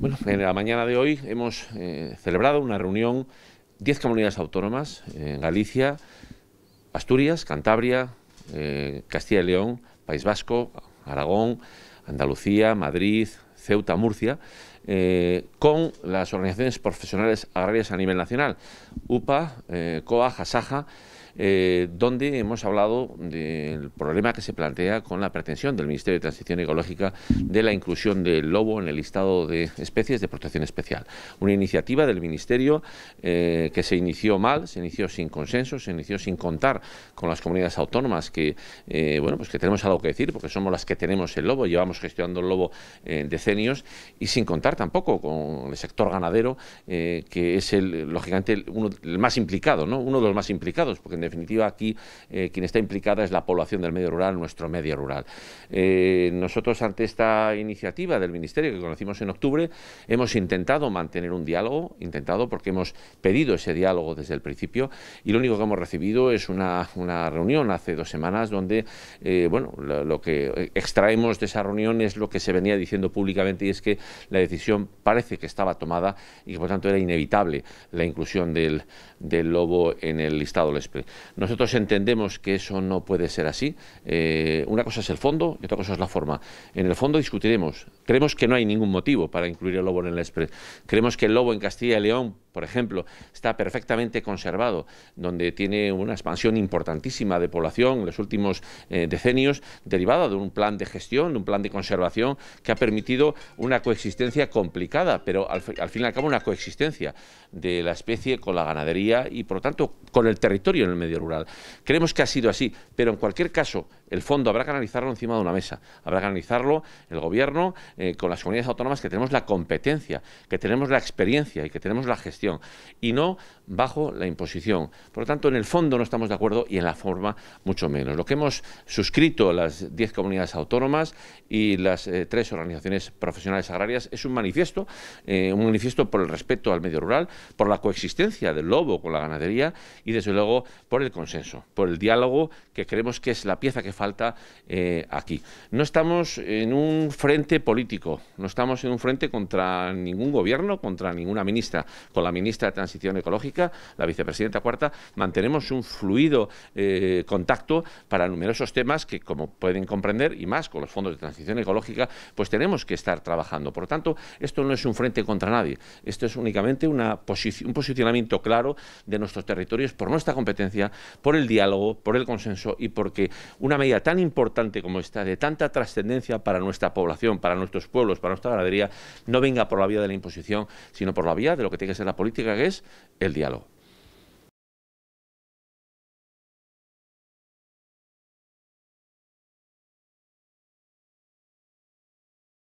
Bueno, en la mañana de hoy hemos eh, celebrado una reunión, 10 comunidades autónomas eh, en Galicia, Asturias, Cantabria, eh, Castilla y León, País Vasco, Aragón, Andalucía, Madrid, Ceuta, Murcia, con las organizaciones profesionales agrarias a nivel nacional, UPA, COA, JASAJA, eh, donde hemos hablado del problema que se plantea con la pretensión del Ministerio de Transición Ecológica de la inclusión del lobo en el listado de especies de protección especial. Una iniciativa del Ministerio eh, que se inició mal, se inició sin consenso, se inició sin contar con las comunidades autónomas que, eh, bueno, pues que tenemos algo que decir, porque somos las que tenemos el lobo, llevamos gestionando el lobo decenios y sin contar tampoco con el sector ganadero, que es el, lógicamente el, uno, el más implicado, ¿no? uno de los más implicados, porque definitiva aquí eh, quien está implicada es la población del medio rural, nuestro medio rural. Eh, nosotros ante esta iniciativa del Ministerio que conocimos en octubre hemos intentado mantener un diálogo, intentado porque hemos pedido ese diálogo desde el principio y lo único que hemos recibido es una, reunión hace dos semanas donde eh, bueno, lo, que extraemos de esa reunión es lo que se venía diciendo públicamente y es que la decisión parece que estaba tomada y que por tanto era inevitable la inclusión del, lobo en el listado espejo. Nosotros entendemos que eso no puede ser así. Eh, una cosa es el fondo y otra cosa es la forma. En el fondo discutiremos. Creemos que no hay ningún motivo para incluir el lobo en el Express. Creemos que el lobo en Castilla y León por ejemplo, está perfectamente conservado, donde tiene una expansión importantísima de población en los últimos eh, decenios, derivada de un plan de gestión, de un plan de conservación que ha permitido una coexistencia complicada, pero al, al, fin y al cabo una coexistencia de la especie con la ganadería y, por lo tanto, con el territorio en el medio rural. Creemos que ha sido así, pero en cualquier caso, el fondo habrá que analizarlo encima de una mesa, habrá que analizarlo el gobierno eh, con las comunidades autónomas que tenemos la competencia, que tenemos la experiencia y que tenemos la gestión, y no bajo la imposición. Por lo tanto, en el fondo no estamos de acuerdo y en la forma mucho menos. Lo que hemos suscrito las 10 comunidades autónomas y las eh, tres organizaciones profesionales agrarias es un manifiesto, eh, un manifiesto por el respeto al medio rural, por la coexistencia del lobo con la ganadería y, desde luego, por el consenso, por el diálogo que creemos que es la pieza que falta eh, aquí. No estamos en un frente político, no estamos en un frente contra ningún gobierno, contra ninguna ministra. Con la ministra de Transición Ecológica, la vicepresidenta cuarta, mantenemos un fluido eh, contacto para numerosos temas que, como pueden comprender, y más con los fondos de transición ecológica, pues tenemos que estar trabajando. Por lo tanto, esto no es un frente contra nadie, esto es únicamente una posición, un posicionamiento claro de nuestros territorios por nuestra competencia, por el diálogo, por el consenso y porque una medida tan importante como esta, de tanta trascendencia para nuestra población, para nuestros pueblos, para nuestra ganadería, no venga por la vía de la imposición, sino por la vía de lo que tiene que ser la política, que es el diálogo.